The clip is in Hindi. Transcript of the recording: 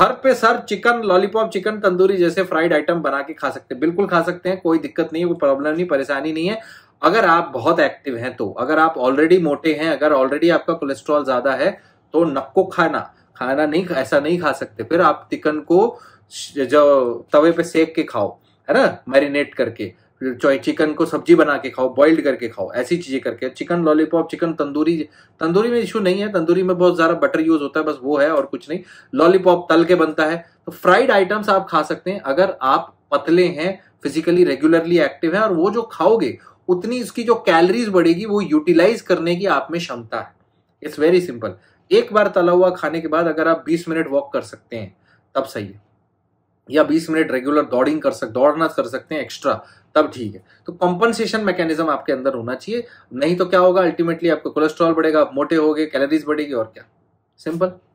घर पे sir chicken lollipop chicken tandoori जैसे फ्राइड आइटम बना के खा सकते हैं बिल्कुल खा सकते हैं कोई दिक्कत नहीं है कोई प्रॉब्लम नहीं परेशानी नहीं है अगर आप बहुत एक्टिव हैं तो अगर आप ऑलरेडी मोटे हैं अगर ऑलरेडी आपका कोलेस्ट्रॉल ज्यादा है तो नक्को खाना खाना नहीं ऐसा नहीं खा सकते फिर आप चिकन को जो तवे पे सेक के खाओ है ना मैरिनेट करके फिर चाहे चिकन को सब्जी बना के खाओ बॉइल्ड करके खाओ ऐसी चीजें करके chicken lollipop chicken tandoori tandoori में इशू नहीं है तंदूरी में बहुत ज्यादा बटर यूज होता है बस वो है और कुछ नहीं लॉलीपॉप तल के बनता है तो फ्राइड आइटम्स आप खा सकते हैं अगर आप पतले हैं फिजिकली रेगुलरली एक्टिव है और वो जो खाओगे उतनी इसकी जो कैलरीज बढ़ेगी वो यूटिलाइज करने की आप में क्षमता है इट्स वेरी सिंपल एक बार तला हुआ खाने के बाद अगर आप 20 मिनट वॉक कर सकते हैं तब सही है या 20 मिनट रेगुलर दौड़िंग कर सक दौड़ना कर सकते हैं एक्स्ट्रा तब ठीक है तो कॉम्पनसेशन मैकेनिज्म आपके अंदर होना चाहिए नहीं तो क्या होगा अल्टीमेटली आपका कोलेस्ट्रॉल बढ़ेगा आप मोटे हो गए कैलोरीज बढ़ेगी और क्या सिंपल